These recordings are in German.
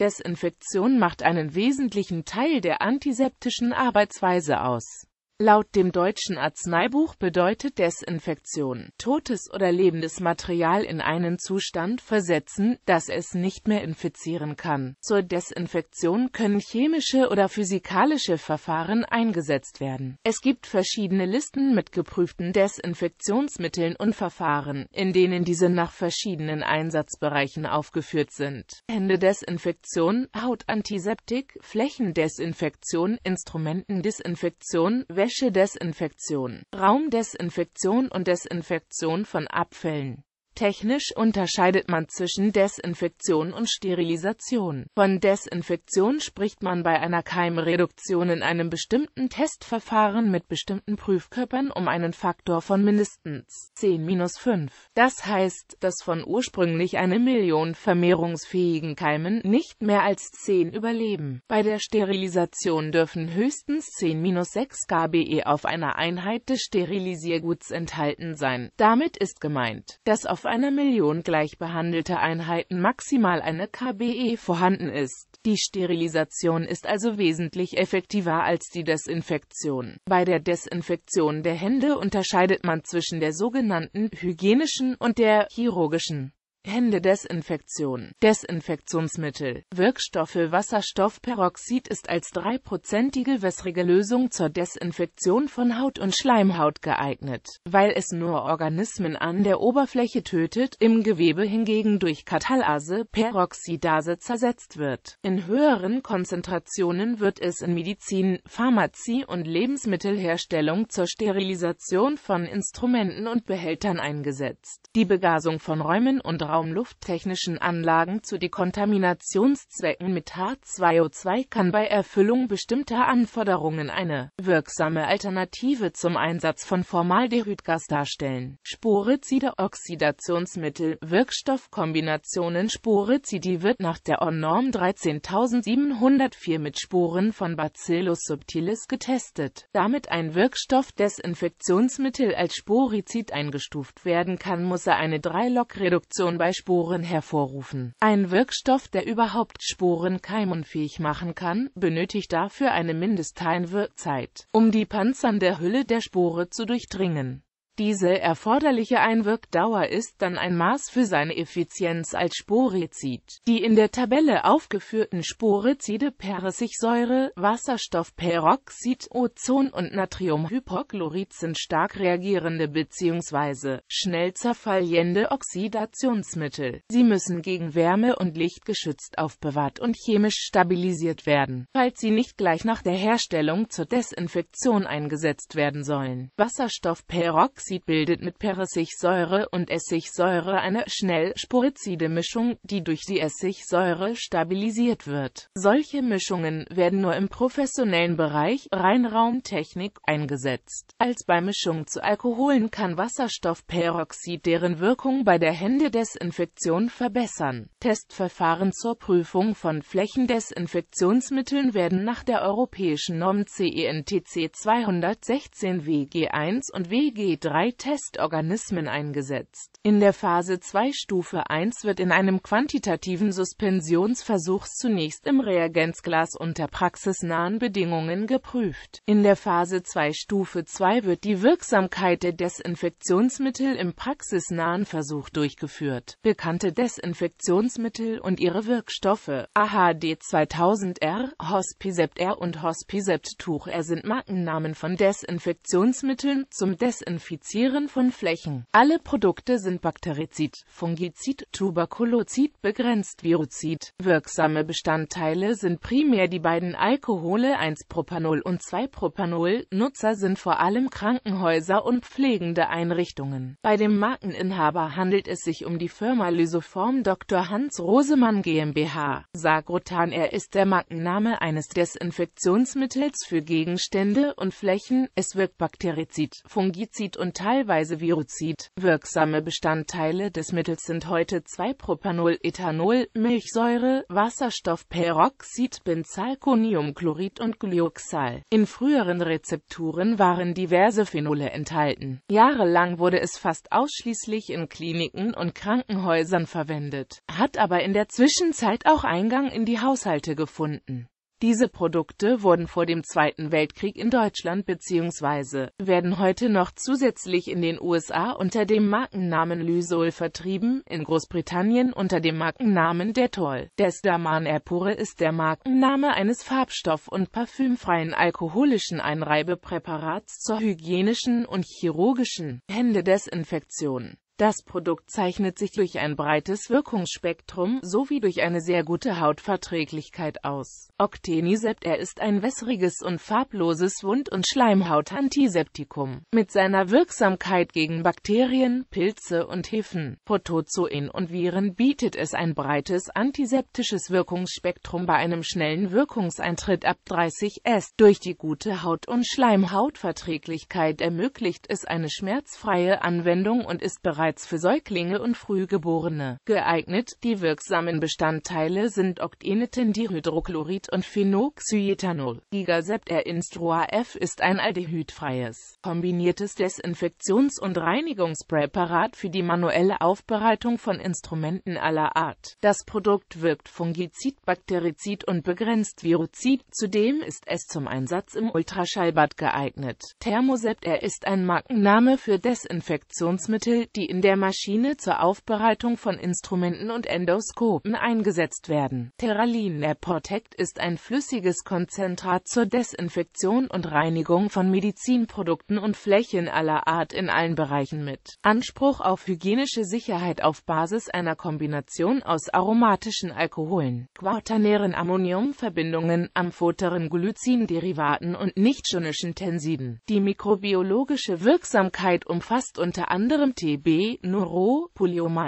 Desinfektion macht einen wesentlichen Teil der antiseptischen Arbeitsweise aus Laut dem deutschen Arzneibuch bedeutet Desinfektion, totes oder lebendes Material in einen Zustand versetzen, dass es nicht mehr infizieren kann. Zur Desinfektion können chemische oder physikalische Verfahren eingesetzt werden. Es gibt verschiedene Listen mit geprüften Desinfektionsmitteln und Verfahren, in denen diese nach verschiedenen Einsatzbereichen aufgeführt sind. Händedesinfektion, Hautantiseptik, Flächendesinfektion, Instrumentendesinfektion, Wäschedesinfektion, Raumdesinfektion und Desinfektion von Abfällen Technisch unterscheidet man zwischen Desinfektion und Sterilisation. Von Desinfektion spricht man bei einer Keimreduktion in einem bestimmten Testverfahren mit bestimmten Prüfkörpern um einen Faktor von mindestens 10-5. Das heißt, dass von ursprünglich eine Million vermehrungsfähigen Keimen nicht mehr als 10 überleben. Bei der Sterilisation dürfen höchstens 10-6 Kbe auf einer Einheit des Sterilisierguts enthalten sein. Damit ist gemeint, dass auf auf einer Million gleich behandelte Einheiten maximal eine KBE vorhanden ist. Die Sterilisation ist also wesentlich effektiver als die Desinfektion. Bei der Desinfektion der Hände unterscheidet man zwischen der sogenannten hygienischen und der chirurgischen. Händedesinfektion, Desinfektionsmittel, Wirkstoffe Wasserstoffperoxid ist als dreiprozentige wässrige Lösung zur Desinfektion von Haut und Schleimhaut geeignet, weil es nur Organismen an der Oberfläche tötet, im Gewebe hingegen durch Katalase, Peroxidase zersetzt wird. In höheren Konzentrationen wird es in Medizin, Pharmazie und Lebensmittelherstellung zur Sterilisation von Instrumenten und Behältern eingesetzt. Die Begasung von Räumen und raumlufttechnischen Anlagen zu Dekontaminationszwecken mit H2O2 kann bei Erfüllung bestimmter Anforderungen eine wirksame Alternative zum Einsatz von Formaldehydgas darstellen. Sporizide Oxidationsmittel Wirkstoffkombinationen Sporizide wird nach der ON-Norm 13704 mit Sporen von Bacillus subtilis getestet, damit ein Wirkstoffdesinfektionsmittel als Sporizid eingestuft werden kann, muss er eine 3-Log-Reduktion bei Sporen hervorrufen. Ein Wirkstoff, der überhaupt Sporen keimunfähig machen kann, benötigt dafür eine Mindesteinwirkzeit, um die Panzern der Hülle der Spore zu durchdringen diese erforderliche Einwirkdauer ist dann ein Maß für seine Effizienz als Sporizid. Die in der Tabelle aufgeführten Sporizide Persigsäure, Wasserstoffperoxid, Ozon und Natriumhypochlorid sind stark reagierende bzw. schnell zerfallende Oxidationsmittel. Sie müssen gegen Wärme und Licht geschützt aufbewahrt und chemisch stabilisiert werden, falls sie nicht gleich nach der Herstellung zur Desinfektion eingesetzt werden sollen. Wasserstoffperoxid Peroxid bildet mit Peressigsäure und Essigsäure eine schnell sporizide Mischung, die durch die Essigsäure stabilisiert wird. Solche Mischungen werden nur im professionellen Bereich Reinraumtechnik eingesetzt. Als Beimischung zu Alkoholen kann Wasserstoffperoxid deren Wirkung bei der Händedesinfektion verbessern. Testverfahren zur Prüfung von Flächendesinfektionsmitteln werden nach der europäischen Norm CENTC 216 WG1 und WG3 drei Testorganismen eingesetzt. In der Phase 2 Stufe 1 wird in einem quantitativen Suspensionsversuch zunächst im Reagenzglas unter praxisnahen Bedingungen geprüft. In der Phase 2 Stufe 2 wird die Wirksamkeit der Desinfektionsmittel im praxisnahen Versuch durchgeführt. Bekannte Desinfektionsmittel und ihre Wirkstoffe AHD 2000R, Hospisept R und Hospisept Tuch R sind Markennamen von Desinfektionsmitteln zum Desinfizieren Infizieren von Flächen. Alle Produkte sind Bakterizid, Fungizid, Tuberkulozid, begrenzt Virozid. Wirksame Bestandteile sind primär die beiden Alkohole 1-Propanol und 2-Propanol. Nutzer sind vor allem Krankenhäuser und pflegende Einrichtungen. Bei dem Markeninhaber handelt es sich um die Firma Lysoform Dr. Hans Rosemann GmbH. Sagrotan er ist der Markenname eines Desinfektionsmittels für Gegenstände und Flächen. Es wirkt Bakterizid, Fungizid und und teilweise Virozid. Wirksame Bestandteile des Mittels sind heute 2-Propanol, Ethanol, Milchsäure, Wasserstoffperoxid, Benzalkoniumchlorid und Glyoxal. In früheren Rezepturen waren diverse Phenole enthalten. Jahrelang wurde es fast ausschließlich in Kliniken und Krankenhäusern verwendet, hat aber in der Zwischenzeit auch Eingang in die Haushalte gefunden. Diese Produkte wurden vor dem Zweiten Weltkrieg in Deutschland bzw. werden heute noch zusätzlich in den USA unter dem Markennamen Lysol vertrieben, in Großbritannien unter dem Markennamen Dettol. Desdaman Epure ist der Markenname eines farbstoff- und parfümfreien alkoholischen Einreibepräparats zur hygienischen und chirurgischen Händedesinfektion. Das Produkt zeichnet sich durch ein breites Wirkungsspektrum sowie durch eine sehr gute Hautverträglichkeit aus. Octenisept Er ist ein wässriges und farbloses Wund- und Schleimhautantiseptikum mit seiner Wirksamkeit gegen Bakterien, Pilze und Hefen, Protozoen und Viren bietet es ein breites antiseptisches Wirkungsspektrum bei einem schnellen Wirkungseintritt ab 30 S. Durch die gute Haut- und Schleimhautverträglichkeit ermöglicht es eine schmerzfreie Anwendung und ist bereits bereits für Säuglinge und Frühgeborene geeignet. Die wirksamen Bestandteile sind Octenetindihydrochlorid und Phenoxyethanol. Gigasept-R Instrua-F ist ein aldehydfreies, kombiniertes Desinfektions- und Reinigungspräparat für die manuelle Aufbereitung von Instrumenten aller Art. Das Produkt wirkt fungizid, bakterizid und begrenzt virozid. Zudem ist es zum Einsatz im Ultraschallbad geeignet. Thermosept-R ist ein Markenname für Desinfektionsmittel, die in der Maschine zur Aufbereitung von Instrumenten und Endoskopen eingesetzt werden. Terralin Air Protect ist ein flüssiges Konzentrat zur Desinfektion und Reinigung von Medizinprodukten und Flächen aller Art in allen Bereichen mit Anspruch auf hygienische Sicherheit auf Basis einer Kombination aus aromatischen Alkoholen, quaternären Ammoniumverbindungen, amphoteren Glycinderivaten und nichtschonischen Tensiden. Die mikrobiologische Wirksamkeit umfasst unter anderem TB, P.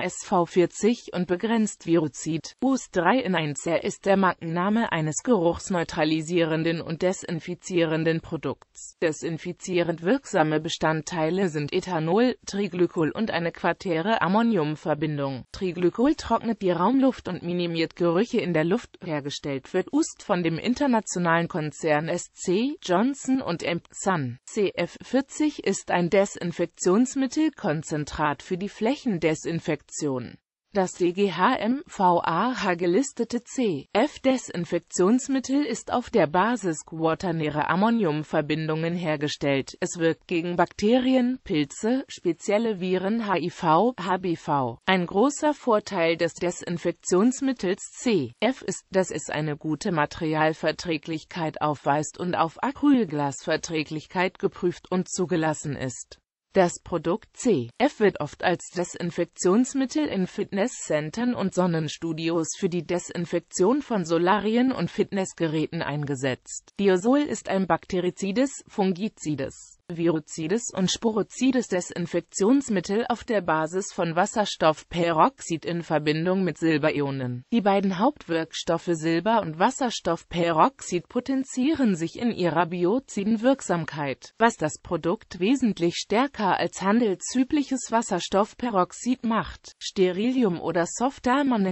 SV40 und begrenzt Virozid. US3 in 1 Er ist der Markenname eines geruchsneutralisierenden und desinfizierenden Produkts. Desinfizierend wirksame Bestandteile sind Ethanol, Triglycol und eine quartäre Ammoniumverbindung. Triglycol trocknet die Raumluft und minimiert Gerüche in der Luft. Hergestellt wird UST von dem internationalen Konzern SC, Johnson und M. Sun. CF40 ist ein Desinfektionsmittelkonzentrat für die Flächendesinfektion. Das DGHMVA gelistete cf desinfektionsmittel ist auf der Basis quaternäre Ammoniumverbindungen hergestellt. Es wirkt gegen Bakterien, Pilze, spezielle Viren HIV, HBV. Ein großer Vorteil des Desinfektionsmittels CF ist, dass es eine gute Materialverträglichkeit aufweist und auf Acrylglasverträglichkeit geprüft und zugelassen ist das Produkt CF wird oft als Desinfektionsmittel in Fitnesscentern und Sonnenstudios für die Desinfektion von Solarien und Fitnessgeräten eingesetzt. Diosol ist ein bakterizides Fungizides virozides und sporozides Desinfektionsmittel auf der Basis von Wasserstoffperoxid in Verbindung mit Silberionen. Die beiden Hauptwirkstoffe Silber und Wasserstoffperoxid potenzieren sich in ihrer bioziden Wirksamkeit, was das Produkt wesentlich stärker als handelsübliches Wasserstoffperoxid macht. Sterilium oder Soft Diamond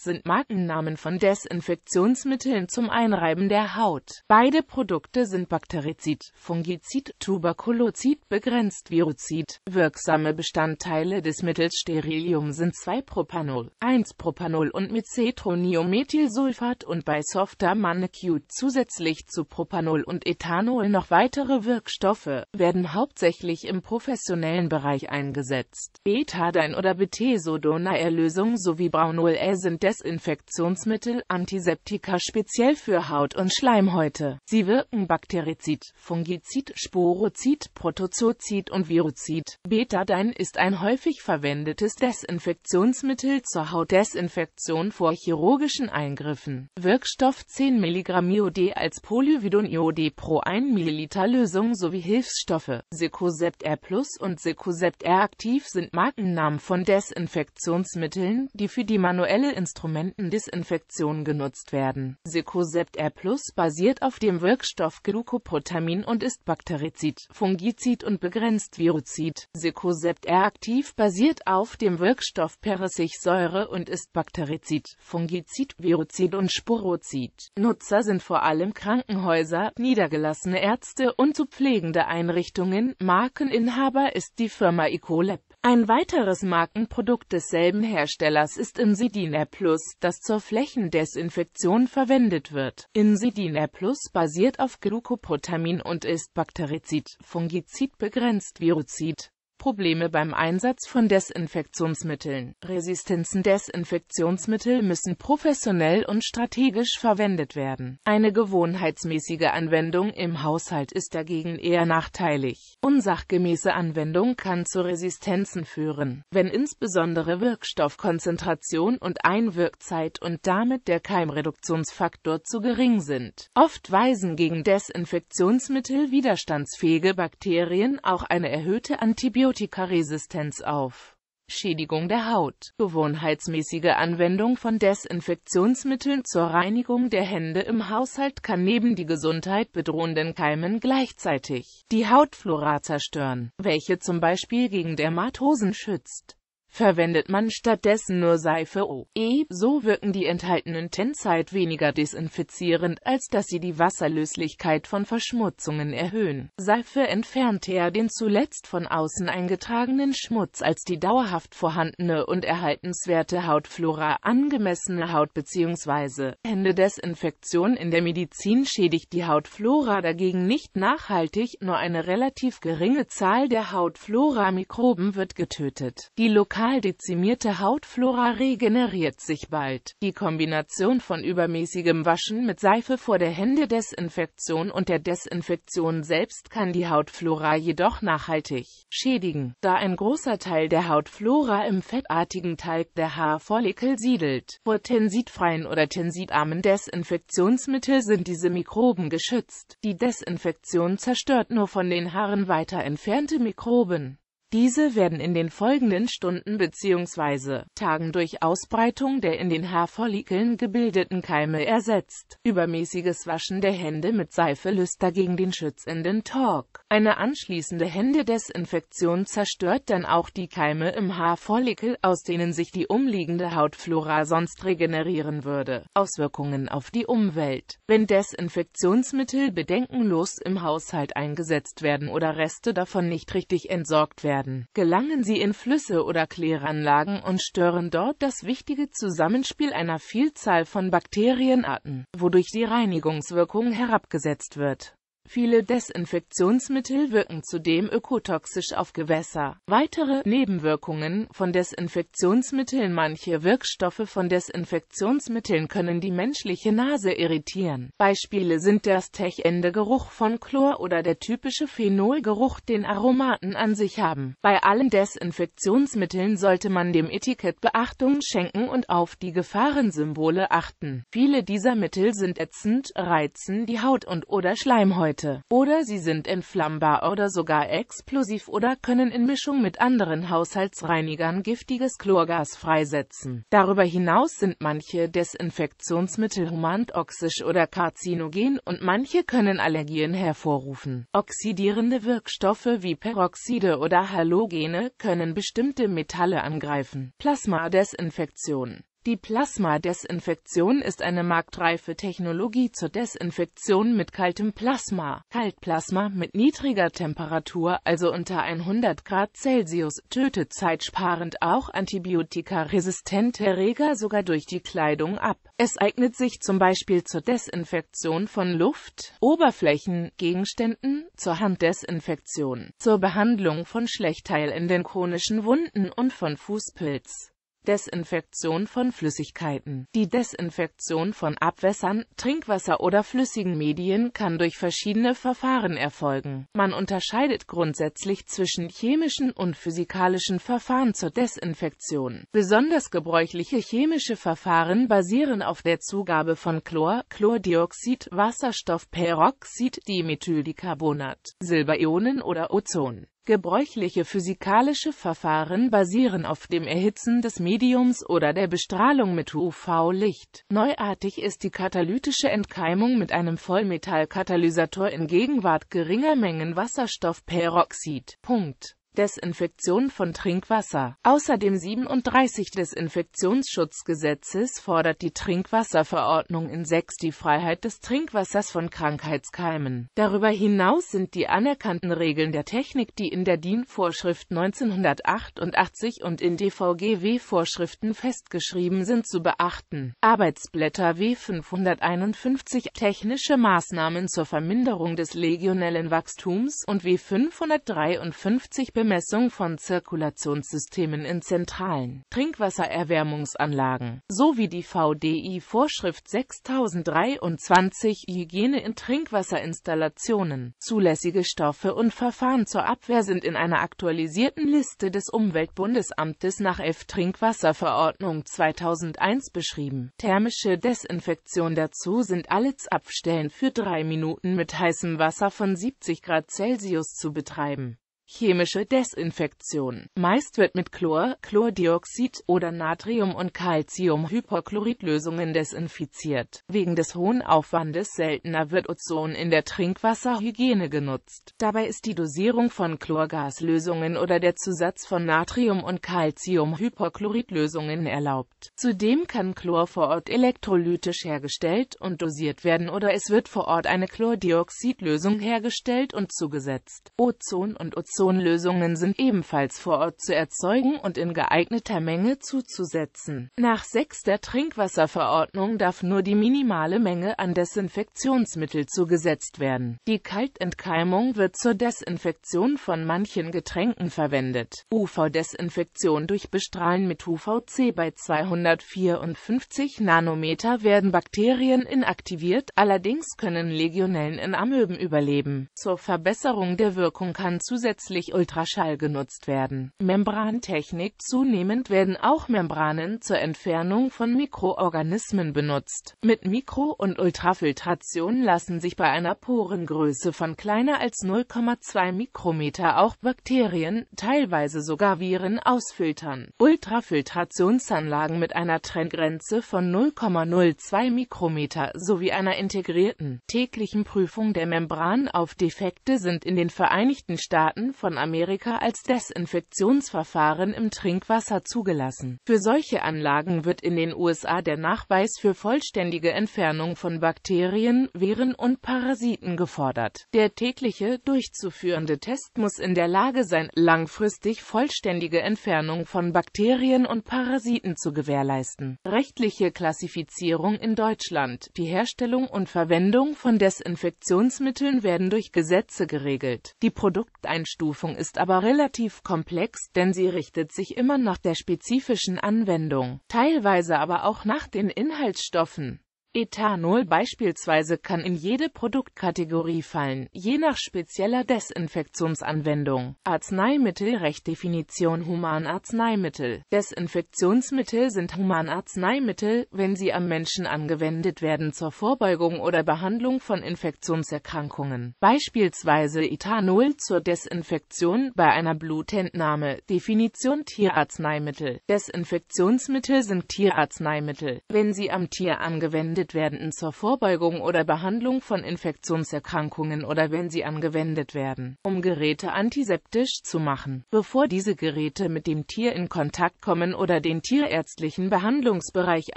sind Markennamen von Desinfektionsmitteln zum Einreiben der Haut. Beide Produkte sind Bakterizid, Fungizid, Tuberkulose Kolozid begrenzt Virozid. Wirksame Bestandteile des Mittels Sterilium sind 2-Propanol, 1-Propanol und Mecetroniummethylsulfat und bei Softer Manicute zusätzlich zu Propanol und Ethanol noch weitere Wirkstoffe, werden hauptsächlich im professionellen Bereich eingesetzt. Betadine oder Betesodonaerlösung sowie Braunol -E sind Desinfektionsmittel, Antiseptika speziell für Haut und Schleimhäute. Sie wirken bakterizid, fungizid, sporozid, Peptid, Protozoozid und Virozid. Betadine ist ein häufig verwendetes Desinfektionsmittel zur Hautdesinfektion vor chirurgischen Eingriffen. Wirkstoff 10 mg IOD als Polyvidon IOD pro 1 ml Lösung sowie Hilfsstoffe. Secosept R Plus und Secosept R Aktiv sind Markennamen von Desinfektionsmitteln, die für die manuelle Instrumentendesinfektion genutzt werden. Secosept R Plus basiert auf dem Wirkstoff Glucoprotamin und ist bakterizid. Fungizid und begrenzt Viruzid. Secosept R aktiv basiert auf dem Wirkstoff Peressigsäure und ist Bakterizid, Fungizid, Viruzid und Sporozid. Nutzer sind vor allem Krankenhäuser, niedergelassene Ärzte und zu pflegende Einrichtungen. Markeninhaber ist die Firma Ecolab. Ein weiteres Markenprodukt desselben Herstellers ist Insidine Plus, das zur Flächendesinfektion verwendet wird. Insidine Plus basiert auf Glucoprotamin und ist bakterizid, fungizid begrenzt virozid. Probleme beim Einsatz von Desinfektionsmitteln. Resistenzen Desinfektionsmittel müssen professionell und strategisch verwendet werden. Eine gewohnheitsmäßige Anwendung im Haushalt ist dagegen eher nachteilig. Unsachgemäße Anwendung kann zu Resistenzen führen, wenn insbesondere Wirkstoffkonzentration und Einwirkzeit und damit der Keimreduktionsfaktor zu gering sind. Oft weisen gegen Desinfektionsmittel widerstandsfähige Bakterien auch eine erhöhte Antibiotika Antibiotikaresistenz auf. Schädigung der Haut. Gewohnheitsmäßige Anwendung von Desinfektionsmitteln zur Reinigung der Hände im Haushalt kann neben die Gesundheit bedrohenden Keimen gleichzeitig die Hautflora zerstören, welche zum Beispiel gegen Dermatosen schützt. Verwendet man stattdessen nur Seife OE, oh, so wirken die enthaltenen Tenside weniger desinfizierend, als dass sie die Wasserlöslichkeit von Verschmutzungen erhöhen. Seife entfernt eher den zuletzt von außen eingetragenen Schmutz als die dauerhaft vorhandene und erhaltenswerte Hautflora. Angemessene Haut- bzw. Händedesinfektion in der Medizin schädigt die Hautflora dagegen nicht nachhaltig, nur eine relativ geringe Zahl der Hautflora-Mikroben wird getötet. Die lokale lokal dezimierte Hautflora regeneriert sich bald. Die Kombination von übermäßigem Waschen mit Seife vor der Händedesinfektion und der Desinfektion selbst kann die Hautflora jedoch nachhaltig schädigen, da ein großer Teil der Hautflora im fettartigen Teig der Haarfollikel siedelt. Vor tensidfreien oder tensidarmen Desinfektionsmittel sind diese Mikroben geschützt. Die Desinfektion zerstört nur von den Haaren weiter entfernte Mikroben. Diese werden in den folgenden Stunden bzw. Tagen durch Ausbreitung der in den Haarfollikeln gebildeten Keime ersetzt. Übermäßiges Waschen der Hände mit Seife löst dagegen den schützenden Talk. Eine anschließende Händedesinfektion zerstört dann auch die Keime im Haarfollikel, aus denen sich die umliegende Hautflora sonst regenerieren würde. Auswirkungen auf die Umwelt Wenn Desinfektionsmittel bedenkenlos im Haushalt eingesetzt werden oder Reste davon nicht richtig entsorgt werden, werden, gelangen sie in Flüsse oder Kläranlagen und stören dort das wichtige Zusammenspiel einer Vielzahl von Bakterienarten, wodurch die Reinigungswirkung herabgesetzt wird. Viele Desinfektionsmittel wirken zudem ökotoxisch auf Gewässer. Weitere Nebenwirkungen von Desinfektionsmitteln Manche Wirkstoffe von Desinfektionsmitteln können die menschliche Nase irritieren. Beispiele sind das tech ende Geruch von Chlor oder der typische Phenolgeruch, den Aromaten an sich haben. Bei allen Desinfektionsmitteln sollte man dem Etikett Beachtung schenken und auf die Gefahrensymbole achten. Viele dieser Mittel sind ätzend, reizen die Haut und oder Schleimhäute. Seite, oder sie sind entflammbar oder sogar explosiv oder können in Mischung mit anderen Haushaltsreinigern giftiges Chlorgas freisetzen. Darüber hinaus sind manche Desinfektionsmittel humantoxisch oder karzinogen und manche können Allergien hervorrufen. Oxidierende Wirkstoffe wie Peroxide oder Halogene können bestimmte Metalle angreifen. Plasma-Desinfektion die Plasma-Desinfektion ist eine marktreife Technologie zur Desinfektion mit kaltem Plasma. Kaltplasma mit niedriger Temperatur, also unter 100 Grad Celsius, tötet zeitsparend auch antibiotikaresistente Erreger sogar durch die Kleidung ab. Es eignet sich zum Beispiel zur Desinfektion von Luft, Oberflächen, Gegenständen, zur Handdesinfektion, zur Behandlung von Schlechtteil in den chronischen Wunden und von Fußpilz. Desinfektion von Flüssigkeiten. Die Desinfektion von Abwässern, Trinkwasser oder flüssigen Medien kann durch verschiedene Verfahren erfolgen. Man unterscheidet grundsätzlich zwischen chemischen und physikalischen Verfahren zur Desinfektion. Besonders gebräuchliche chemische Verfahren basieren auf der Zugabe von Chlor, Chlordioxid, Wasserstoffperoxid, Dimethyldicarbonat, Silberionen oder Ozon. Gebräuchliche physikalische Verfahren basieren auf dem Erhitzen des Mediums oder der Bestrahlung mit UV-Licht. Neuartig ist die katalytische Entkeimung mit einem Vollmetallkatalysator in Gegenwart geringer Mengen Wasserstoffperoxid. Punkt. Desinfektion von Trinkwasser. Außerdem 37 des Infektionsschutzgesetzes fordert die Trinkwasserverordnung in 6 die Freiheit des Trinkwassers von Krankheitskeimen. Darüber hinaus sind die anerkannten Regeln der Technik, die in der DIN-Vorschrift 1988 und in DVGW-Vorschriften festgeschrieben sind, zu beachten. Arbeitsblätter W551 Technische Maßnahmen zur Verminderung des legionellen Wachstums und W553 Bemerkungen Messung von Zirkulationssystemen in zentralen Trinkwassererwärmungsanlagen, sowie die VDI-Vorschrift 6023 Hygiene in Trinkwasserinstallationen. Zulässige Stoffe und Verfahren zur Abwehr sind in einer aktualisierten Liste des Umweltbundesamtes nach F Trinkwasserverordnung 2001 beschrieben. Thermische Desinfektion dazu sind alle Zapfstellen für drei Minuten mit heißem Wasser von 70 Grad Celsius zu betreiben. Chemische Desinfektion. Meist wird mit Chlor, Chlordioxid oder Natrium- und Calciumhyperchloridlösungen desinfiziert. Wegen des hohen Aufwandes seltener wird Ozon in der Trinkwasserhygiene genutzt. Dabei ist die Dosierung von Chlorgaslösungen oder der Zusatz von Natrium- und Calciumhyperchloridlösungen erlaubt. Zudem kann Chlor vor Ort elektrolytisch hergestellt und dosiert werden oder es wird vor Ort eine Chlordioxidlösung hergestellt und zugesetzt. Ozon und Ozon Ozonlösungen sind ebenfalls vor Ort zu erzeugen und in geeigneter Menge zuzusetzen. Nach 6 der Trinkwasserverordnung darf nur die minimale Menge an Desinfektionsmittel zugesetzt werden. Die Kaltentkeimung wird zur Desinfektion von manchen Getränken verwendet. UV-Desinfektion durch Bestrahlen mit UVC bei 254 Nanometer werden Bakterien inaktiviert, allerdings können Legionellen in Amöben überleben. Zur Verbesserung der Wirkung kann zusätzlich ausschließlich Ultraschall genutzt werden. Membrantechnik Zunehmend werden auch Membranen zur Entfernung von Mikroorganismen benutzt. Mit Mikro- und Ultrafiltration lassen sich bei einer Porengröße von kleiner als 0,2 Mikrometer auch Bakterien, teilweise sogar Viren, ausfiltern. Ultrafiltrationsanlagen mit einer Trenngrenze von 0,02 Mikrometer sowie einer integrierten täglichen Prüfung der Membran auf Defekte sind in den Vereinigten Staaten von Amerika als Desinfektionsverfahren im Trinkwasser zugelassen. Für solche Anlagen wird in den USA der Nachweis für vollständige Entfernung von Bakterien, Viren und Parasiten gefordert. Der tägliche durchzuführende Test muss in der Lage sein, langfristig vollständige Entfernung von Bakterien und Parasiten zu gewährleisten. Rechtliche Klassifizierung in Deutschland Die Herstellung und Verwendung von Desinfektionsmitteln werden durch Gesetze geregelt. Die Produkteinstufung Abstufung ist aber relativ komplex, denn sie richtet sich immer nach der spezifischen Anwendung, teilweise aber auch nach den Inhaltsstoffen. Ethanol beispielsweise kann in jede Produktkategorie fallen, je nach spezieller Desinfektionsanwendung. Arzneimittel Rechtdefinition Humanarzneimittel Desinfektionsmittel sind Humanarzneimittel, wenn sie am Menschen angewendet werden zur Vorbeugung oder Behandlung von Infektionserkrankungen. Beispielsweise Ethanol zur Desinfektion bei einer Blutentnahme. Definition Tierarzneimittel Desinfektionsmittel sind Tierarzneimittel, wenn sie am Tier angewendet verwendet werden zur Vorbeugung oder Behandlung von Infektionserkrankungen oder wenn sie angewendet werden, um Geräte antiseptisch zu machen, bevor diese Geräte mit dem Tier in Kontakt kommen oder den tierärztlichen Behandlungsbereich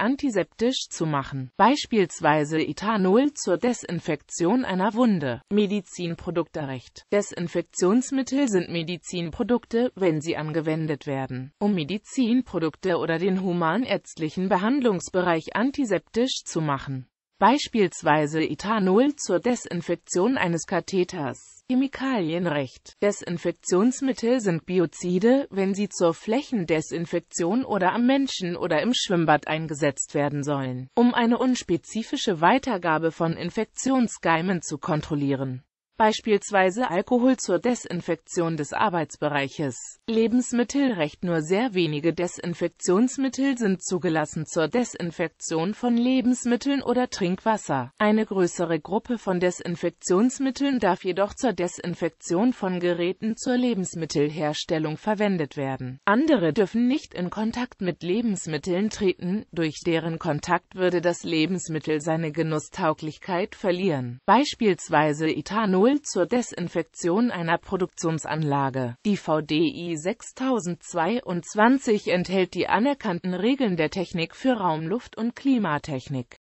antiseptisch zu machen, beispielsweise Ethanol zur Desinfektion einer Wunde. Medizinprodukterecht Desinfektionsmittel sind Medizinprodukte, wenn sie angewendet werden, um Medizinprodukte oder den humanärztlichen Behandlungsbereich antiseptisch zu machen machen. Beispielsweise Ethanol zur Desinfektion eines Katheters. Chemikalienrecht. Desinfektionsmittel sind Biozide, wenn sie zur Flächendesinfektion oder am Menschen oder im Schwimmbad eingesetzt werden sollen, um eine unspezifische Weitergabe von Infektionsgeimen zu kontrollieren beispielsweise Alkohol zur Desinfektion des Arbeitsbereiches. Lebensmittelrecht Nur sehr wenige Desinfektionsmittel sind zugelassen zur Desinfektion von Lebensmitteln oder Trinkwasser. Eine größere Gruppe von Desinfektionsmitteln darf jedoch zur Desinfektion von Geräten zur Lebensmittelherstellung verwendet werden. Andere dürfen nicht in Kontakt mit Lebensmitteln treten, durch deren Kontakt würde das Lebensmittel seine Genusstauglichkeit verlieren. Beispielsweise Ethanol Ethanol zur Desinfektion einer Produktionsanlage. Die VDI 6022 enthält die anerkannten Regeln der Technik für Raumluft- und Klimatechnik.